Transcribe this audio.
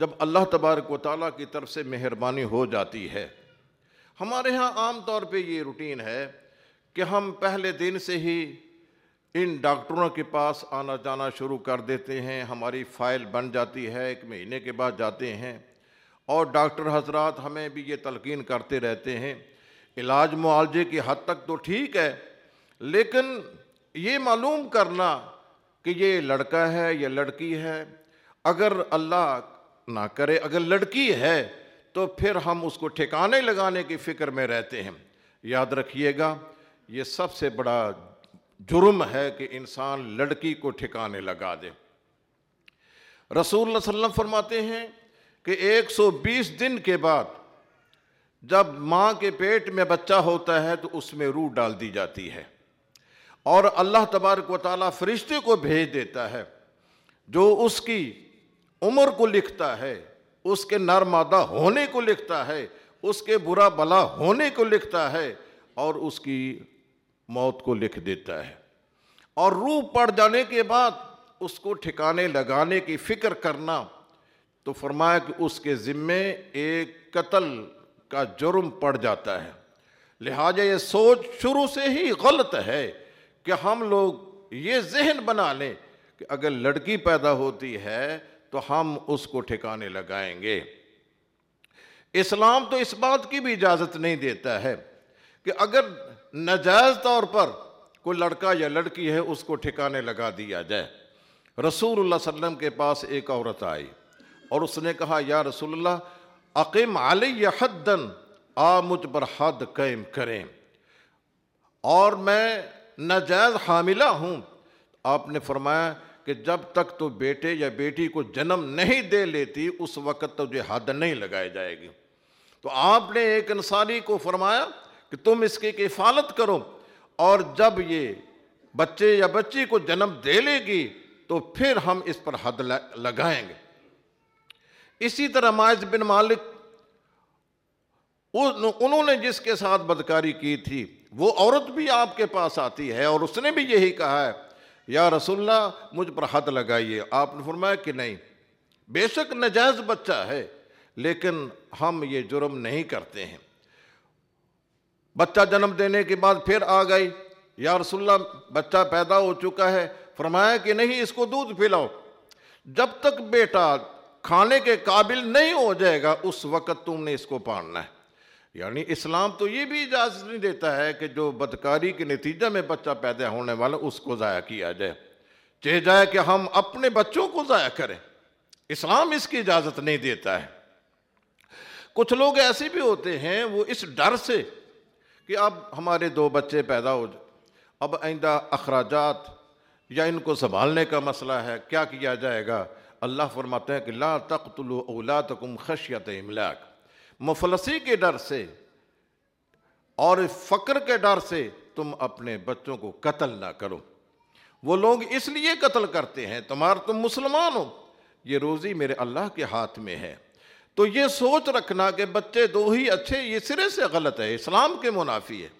जब अल्लाह तबारक व की तरफ से मेहरबानी हो जाती है हमारे यहाँ आम तौर पे ये रूटीन है कि हम पहले दिन से ही इन डॉक्टरों के पास आना जाना शुरू कर देते हैं हमारी फ़ाइल बन जाती है एक महीने के बाद जाते हैं और डॉक्टर हजरात हमें भी ये तलकिन करते रहते हैं इलाज मुआवजे की हद तक तो ठीक है लेकिन ये मालूम करना कि ये लड़का है या लड़की है अगर अल्लाह ना करे अगर लड़की है तो फिर हम उसको ठिकाने लगाने की फ़िक्र में रहते हैं याद रखिएगा ये सबसे बड़ा जुर्म है कि इंसान लड़की को ठिकाने लगा दे रसूल वसल्लम फरमाते हैं कि 120 दिन के बाद जब माँ के पेट में बच्चा होता है तो उसमें रूह डाल दी जाती है और अल्लाह तबारक वाली फरिश्ते को भेज देता है जो उसकी उम्र को लिखता है उसके नर्मादा होने को लिखता है उसके बुरा भला होने को लिखता है और उसकी मौत को लिख देता है और रूह पड़ जाने के बाद उसको ठिकाने लगाने की फिक्र करना तो फरमाया कि उसके ज़िम्मे एक कत्ल का जुर्म पड़ जाता है लिहाजा ये सोच शुरू से ही गलत है कि हम लोग ये जहन बना लें कि अगर लड़की पैदा होती है तो हम उसको ठिकाने लगाएंगे इस्लाम तो इस बात की भी इजाज़त नहीं देता है कि अगर नजायज़ तौर पर कोई लड़का या लड़की है उसको ठिकाने लगा दिया जाए रसूल सल्लम के पास एक औरत आई और उसने कहा या रसूल्ला अकीम आलिय हदन आ मुझ पर हद कैम करें और मैं नजायज़ हामिला हूँ आपने फरमाया कि जब तक तो बेटे या बेटी को जन्म नहीं दे लेती उस वक्त तो जो हद नहीं लगाई जाएगी तो आपने एक अंसारी को फरमाया कि तुम इसकी किफालत करो और जब ये बच्चे या बच्ची को जन्म दे लेगी तो फिर हम इस पर हद लगाएंगे इसी तरह माइज बिन मालिक उन्होंने जिसके साथ बदकारी की थी वो औरत भी आपके पास आती है और उसने भी यही कहा है या रसुल्ला मुझ पर हद लगाइए आपने फरमाया कि नहीं बेशक नजायज़ बच्चा है लेकिन हम ये जुर्म नहीं करते हैं बच्चा जन्म देने के बाद फिर आ गई या रसुल्ला बच्चा पैदा हो चुका है फरमाया कि नहीं इसको दूध पिलाओ जब तक बेटा खाने के काबिल नहीं हो जाएगा उस वक़्त तुमने इसको पालना है यानी इस्लाम तो ये भी इजाज़त नहीं देता है कि जो बदकारी के नतीजा में बच्चा पैदा होने वाला उसको ज़ाया किया जाए चाहे जाए कि हम अपने बच्चों को ज़ाया करें इस्लाम इसकी इजाज़त नहीं देता है कुछ लोग ऐसे भी होते हैं वो इस डर से कि अब हमारे दो बच्चे पैदा हो जाए अब आइंदा अखराज या इनको संभालने का मसला है क्या किया जाएगा अल्लाह फरमाते हैं कि ला तख्तुल औलादकुम खशियत इमलाक मुफलसी के डर से और फकर के डर से तुम अपने बच्चों को कत्ल ना करो वो लोग इसलिए कत्ल करते हैं तुम्हारा तुम मुसलमान हो ये रोज़ी मेरे अल्लाह के हाथ में है तो ये सोच रखना कि बच्चे दो ही अच्छे ये सिरे से गलत है इस्लाम के मुनाफी है